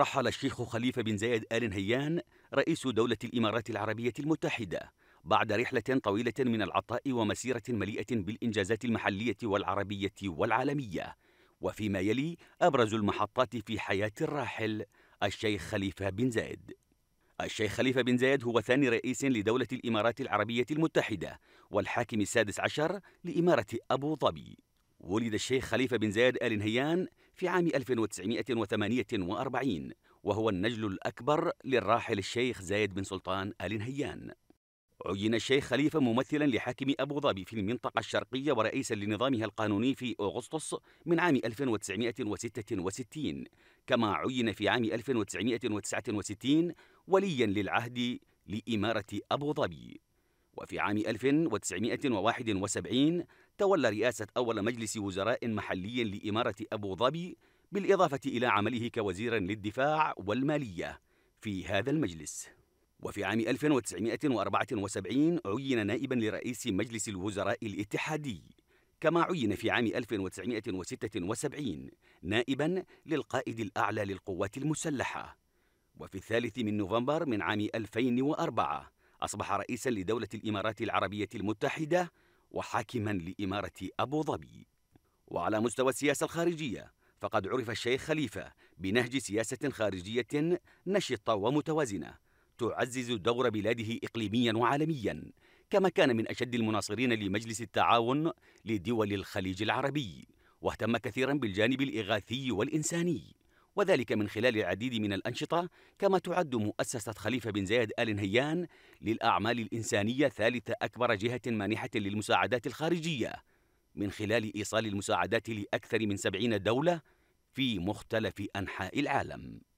رحل الشيخ خليفة بن زايد آل نهيان رئيس دولة الإمارات العربية المتحدة بعد رحلة طويلة من العطاء ومسيرة مليئة بالإنجازات المحلية والعربية والعالمية وفيما يلي أبرز المحطات في حياة الراحل الشيخ خليفة بن زايد الشيخ خليفة بن زايد هو ثاني رئيس لدولة الإمارات العربية المتحدة والحاكم السادس عشر لإمارة أبو ظبي ولد الشيخ خليفة بن زايد آل نهيان في عام 1948 وهو النجل الأكبر للراحل الشيخ زايد بن سلطان آل نهيان عين الشيخ خليفة ممثلا لحاكم أبو ظبي في المنطقة الشرقية ورئيسا لنظامها القانوني في أغسطس من عام 1966 كما عين في عام 1969 وليا للعهد لإمارة أبو ظبي وفي عام 1971 تولى رئاسة أول مجلس وزراء محلي لإمارة أبو ظبي بالإضافة إلى عمله كوزيرا للدفاع والمالية في هذا المجلس وفي عام 1974 عين نائبا لرئيس مجلس الوزراء الاتحادي كما عين في عام 1976 نائبا للقائد الأعلى للقوات المسلحة وفي الثالث من نوفمبر من عام 2004 أصبح رئيسا لدولة الإمارات العربية المتحدة وحاكما لإمارة أبو ظبي وعلى مستوى السياسة الخارجية فقد عرف الشيخ خليفة بنهج سياسة خارجية نشطة ومتوازنة تعزز دور بلاده إقليميا وعالميا كما كان من أشد المناصرين لمجلس التعاون لدول الخليج العربي واهتم كثيرا بالجانب الإغاثي والإنساني وذلك من خلال العديد من الأنشطة كما تعد مؤسسة خليفة بن زايد آل نهيان للأعمال الإنسانية ثالث أكبر جهة مانحة للمساعدات الخارجية من خلال إيصال المساعدات لأكثر من سبعين دولة في مختلف أنحاء العالم